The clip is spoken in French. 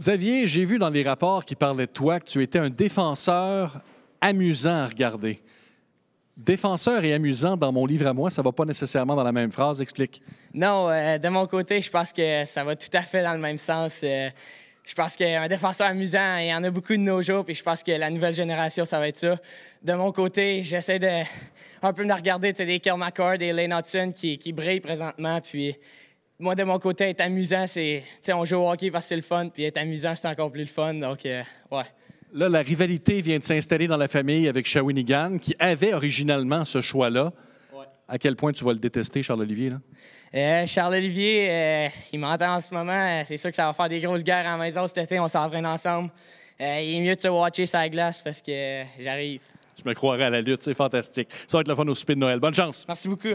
Xavier, j'ai vu dans les rapports qui parlaient de toi que tu étais un défenseur amusant à regarder. Défenseur et amusant dans mon livre à moi, ça va pas nécessairement dans la même phrase, explique. Non, euh, de mon côté, je pense que ça va tout à fait dans le même sens. Euh, je pense qu'un défenseur amusant, il y en a beaucoup de nos jours, puis je pense que la nouvelle génération, ça va être ça. De mon côté, j'essaie de un peu me regarder, tu sais, des McCord et Lane Hudson qui, qui brillent présentement, puis moi, de mon côté, être amusant, c'est. tu sais on joue au hockey parce c'est le fun, puis être amusant, c'est encore plus le fun. Donc, euh, ouais. Là, la rivalité vient de s'installer dans la famille avec Shawinigan, qui avait originalement ce choix-là. À quel point tu vas le détester, Charles-Olivier? Euh, Charles-Olivier, euh, il m'entend en ce moment. C'est sûr que ça va faire des grosses guerres à la maison cet été. On s'entraîne ensemble. il est mieux de se watcher sa glace parce que j'arrive. Je me croirais à la lutte. C'est fantastique. Ça va être le fun au souper de Noël. Bonne chance. Merci beaucoup.